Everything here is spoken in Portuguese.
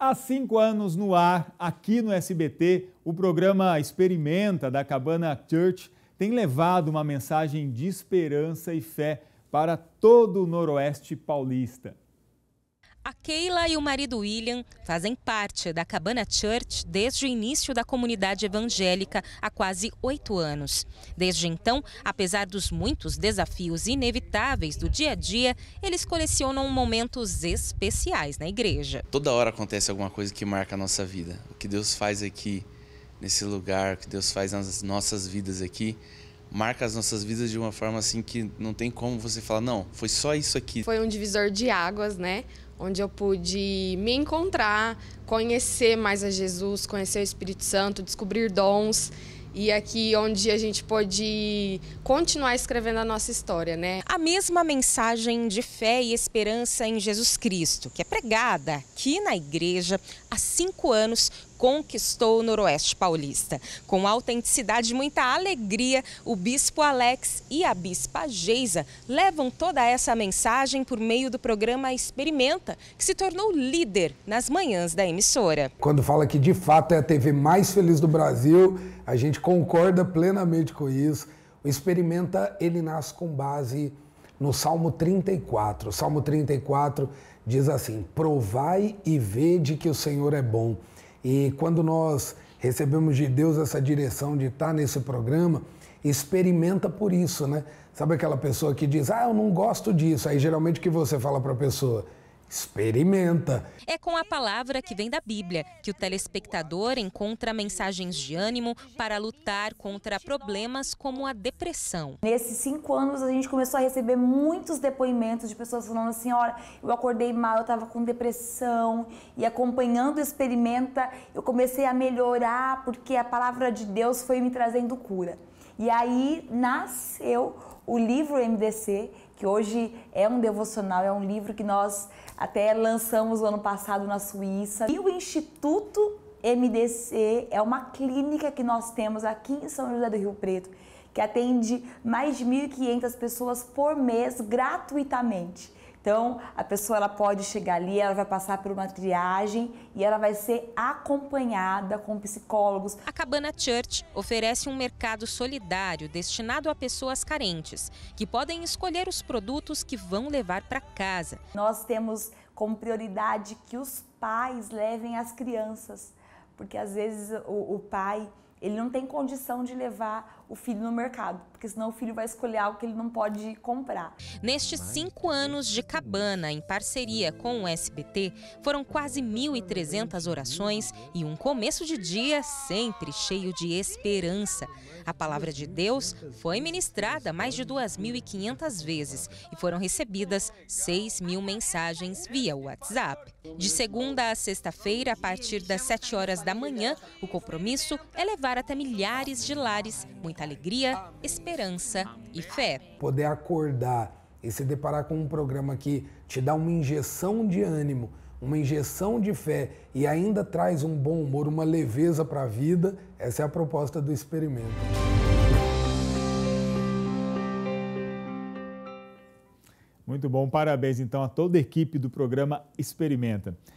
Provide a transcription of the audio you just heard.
Há cinco anos no ar, aqui no SBT, o programa Experimenta da Cabana Church tem levado uma mensagem de esperança e fé para todo o Noroeste paulista. A Keila e o marido William fazem parte da Cabana Church desde o início da comunidade evangélica há quase oito anos. Desde então, apesar dos muitos desafios inevitáveis do dia a dia, eles colecionam momentos especiais na igreja. Toda hora acontece alguma coisa que marca a nossa vida. O que Deus faz aqui, nesse lugar, o que Deus faz nas nossas vidas aqui, marca as nossas vidas de uma forma assim que não tem como você falar, não, foi só isso aqui. Foi um divisor de águas, né? onde eu pude me encontrar, conhecer mais a Jesus, conhecer o Espírito Santo, descobrir dons e aqui onde a gente pode continuar escrevendo a nossa história, né? A mesma mensagem de fé e esperança em Jesus Cristo, que é pregada aqui na igreja há cinco anos conquistou o Noroeste Paulista. Com autenticidade e muita alegria, o Bispo Alex e a Bispa Geisa levam toda essa mensagem por meio do programa Experimenta, que se tornou líder nas manhãs da emissora. Quando fala que de fato é a TV mais feliz do Brasil, a gente concorda plenamente com isso. O Experimenta, ele nasce com base no Salmo 34. O Salmo 34 diz assim: Provai e vede que o Senhor é bom e quando nós recebemos de Deus essa direção de estar nesse programa, experimenta por isso, né? Sabe aquela pessoa que diz, ah, eu não gosto disso. Aí geralmente o que você fala para a pessoa? Experimenta. É com a palavra que vem da Bíblia que o telespectador encontra mensagens de ânimo para lutar contra problemas como a depressão. Nesses cinco anos a gente começou a receber muitos depoimentos de pessoas falando assim: olha, eu acordei mal, eu estava com depressão e acompanhando o experimenta, eu comecei a melhorar porque a palavra de Deus foi me trazendo cura. E aí nasceu o livro MDC, que hoje é um devocional, é um livro que nós até lançamos ano passado na Suíça. E o Instituto MDC é uma clínica que nós temos aqui em São José do Rio Preto, que atende mais de 1.500 pessoas por mês gratuitamente. Então, a pessoa ela pode chegar ali, ela vai passar por uma triagem e ela vai ser acompanhada com psicólogos. A Cabana Church oferece um mercado solidário destinado a pessoas carentes, que podem escolher os produtos que vão levar para casa. Nós temos como prioridade que os pais levem as crianças, porque às vezes o, o pai ele não tem condição de levar o filho no mercado, porque senão o filho vai escolher algo que ele não pode comprar. Nestes cinco anos de cabana, em parceria com o SBT, foram quase 1.300 orações e um começo de dia sempre cheio de esperança. A palavra de Deus foi ministrada mais de 2.500 vezes e foram recebidas 6 mil mensagens via WhatsApp. De segunda a sexta-feira, a partir das 7 horas da manhã, o compromisso é levar levar até milhares de lares muita alegria, esperança e fé. Poder acordar e se deparar com um programa que te dá uma injeção de ânimo, uma injeção de fé e ainda traz um bom humor, uma leveza para a vida, essa é a proposta do experimento. Muito bom, parabéns então a toda a equipe do programa Experimenta.